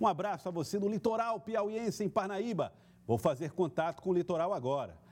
Um abraço a você no litoral piauiense, em Parnaíba. Vou fazer contato com o litoral agora.